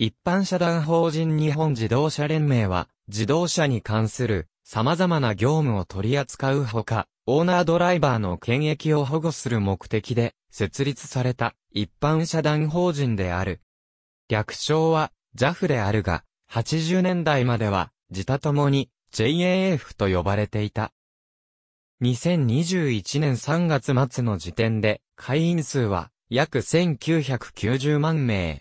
一般社団法人日本自動車連盟は、自動車に関する様々な業務を取り扱うほか、オーナードライバーの権益を保護する目的で設立された一般社団法人である。略称は JAF であるが、80年代までは自他ともに JAF と呼ばれていた。2021年3月末の時点で会員数は約1990万名。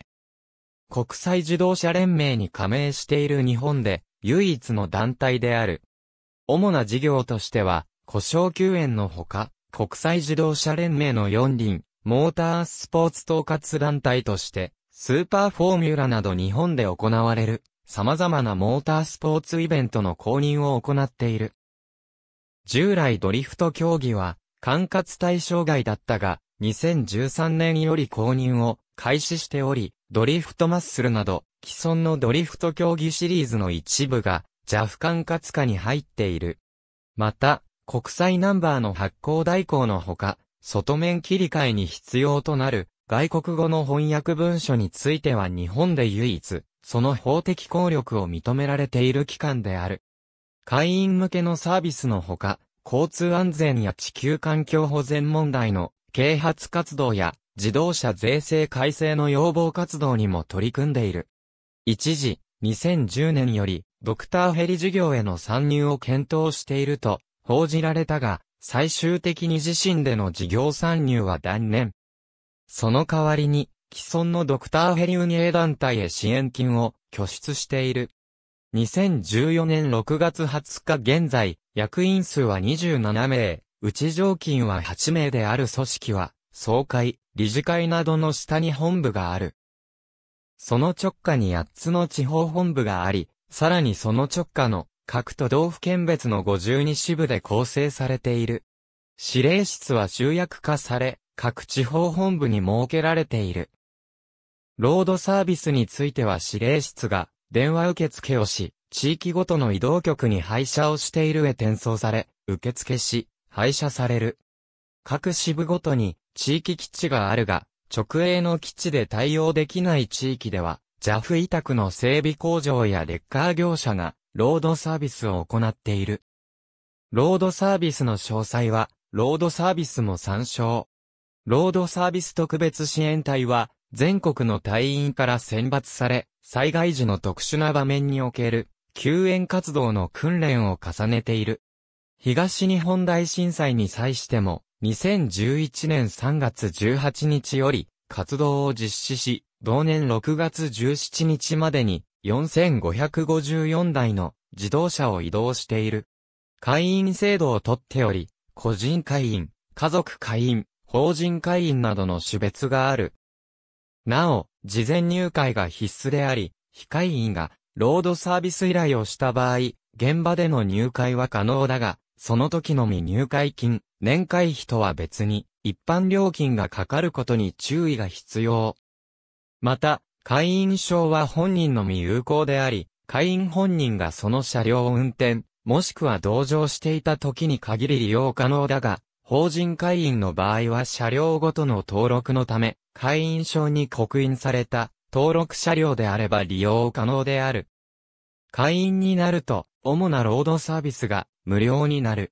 国際自動車連盟に加盟している日本で唯一の団体である。主な事業としては、故障救援のほか、国際自動車連盟の四輪、モータースポーツ統括団体として、スーパーフォーミュラなど日本で行われる、様々なモータースポーツイベントの公認を行っている。従来ドリフト競技は、管轄対象外だったが、2013年より公認を開始しており、ドリフトマッスルなど、既存のドリフト競技シリーズの一部が、JAF 管轄下に入っている。また、国際ナンバーの発行代行のほか、外面切り替えに必要となる、外国語の翻訳文書については日本で唯一、その法的効力を認められている機関である。会員向けのサービスのほか、交通安全や地球環境保全問題の啓発活動や自動車税制改正の要望活動にも取り組んでいる。一時、2010年より、ドクターヘリ事業への参入を検討していると、報じられたが、最終的に自身での事業参入は断念。その代わりに、既存のドクターヘリ運営団体へ支援金を拠出している。2014年6月20日現在、役員数は27名、うち常勤は8名である組織は、総会、理事会などの下に本部がある。その直下に8つの地方本部があり、さらにその直下の各都道府県別の52支部で構成されている。指令室は集約化され、各地方本部に設けられている。ロードサービスについては指令室が電話受付をし、地域ごとの移動局に配車をしているへ転送され、受付し、配車される。各支部ごとに地域基地があるが、直営の基地で対応できない地域では、JAF 委託の整備工場やレッカー業者が、ロードサービスを行っている。ロードサービスの詳細は、ロードサービスも参照。ロードサービス特別支援隊は、全国の隊員から選抜され、災害時の特殊な場面における、救援活動の訓練を重ねている。東日本大震災に際しても、2011年3月18日より活動を実施し、同年6月17日までに4554台の自動車を移動している。会員制度をとっており、個人会員、家族会員、法人会員などの種別がある。なお、事前入会が必須であり、非会員がロードサービス依頼をした場合、現場での入会は可能だが、その時のみ入会金年会費とは別に、一般料金がかかることに注意が必要。また、会員証は本人のみ有効であり、会員本人がその車両を運転、もしくは同乗していた時に限り利用可能だが、法人会員の場合は車両ごとの登録のため、会員証に刻印された登録車両であれば利用可能である。会員になると、主なロードサービスが無料になる。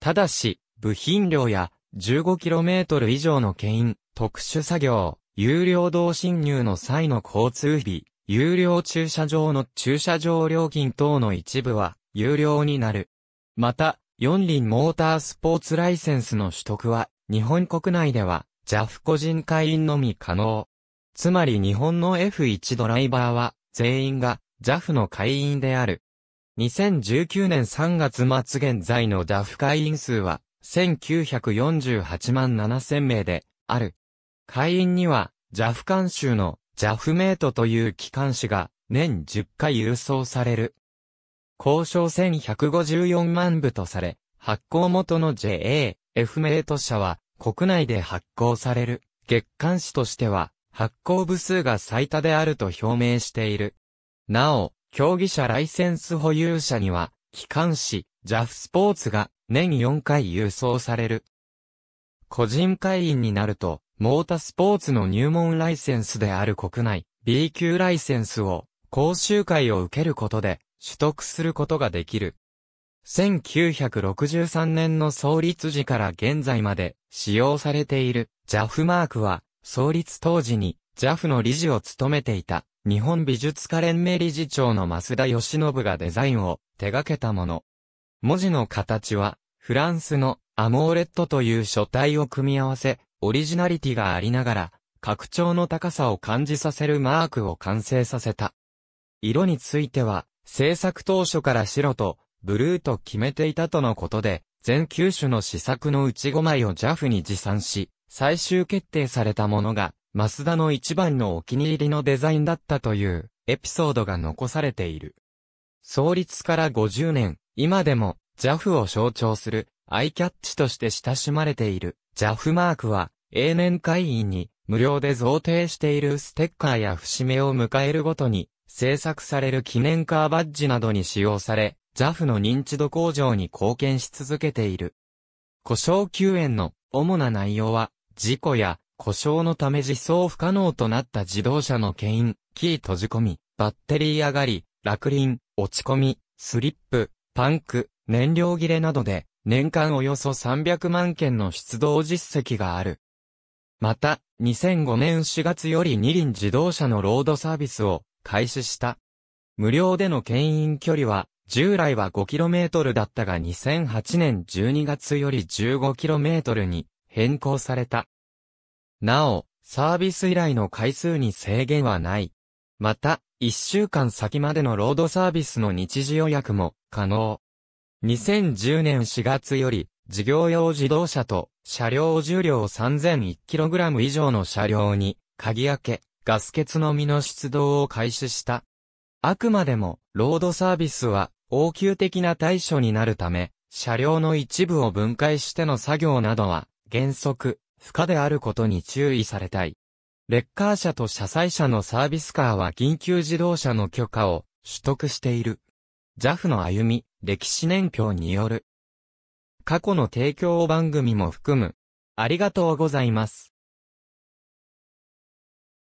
ただし、部品量や 15km 以上の牽引、特殊作業、有料道侵入の際の交通費、有料駐車場の駐車場料金等の一部は有料になる。また、四輪モータースポーツライセンスの取得は日本国内では JAF 個人会員のみ可能。つまり日本の F1 ドライバーは全員が JAF の会員である。2019年3月末現在の JAF 会員数は1948万7000名で、ある。会員には、JAF 監修の JAF メイトという機関誌が、年10回郵送される。交渉1154万部とされ、発行元の JA、F メイト社は、国内で発行される、月刊誌としては、発行部数が最多であると表明している。なお、競技者ライセンス保有者には、機関誌、JAF スポーツが年4回郵送される。個人会員になると、モータスポーツの入門ライセンスである国内 B 級ライセンスを講習会を受けることで取得することができる。1963年の創立時から現在まで使用されている JAF マークは創立当時に JAF の理事を務めていた日本美術家連盟理事長の増田義信がデザインを手掛けたもの。文字の形はフランスのアモーレットという書体を組み合わせ、オリジナリティがありながら、拡張の高さを感じさせるマークを完成させた。色については、制作当初から白とブルーと決めていたとのことで、全9種の試作のうち5枚を JAF に持参し、最終決定されたものが、マスダの一番のお気に入りのデザインだったというエピソードが残されている。創立から50年、今でもジャフを象徴するアイキャッチとして親しまれているジャフマークは、永年会員に無料で贈呈しているステッカーや節目を迎えるごとに制作される記念カーバッジなどに使用され、ジャフの認知度向上に貢献し続けている。故障救援の主な内容は、事故や故障のため自走不可能となった自動車の牽引、キー閉じ込み、バッテリー上がり、落輪、落ち込み、スリップ、パンク、燃料切れなどで年間およそ300万件の出動実績がある。また、2005年4月より二輪自動車のロードサービスを開始した。無料での牽引距離は、従来は 5km だったが2008年12月より 15km に変更された。なお、サービス以来の回数に制限はない。また、1週間先までのロードサービスの日時予約も可能。2010年4月より、事業用自動車と車両重量 3001kg 以上の車両に、鍵開け、ガス欠のみの出動を開始した。あくまでも、ロードサービスは、応急的な対処になるため、車両の一部を分解しての作業などは、原則、不可であることに注意されたい。レッカー車と車載車のサービスカーは緊急自動車の許可を取得している。JAF の歩み、歴史年表による。過去の提供番組も含む。ありがとうございます。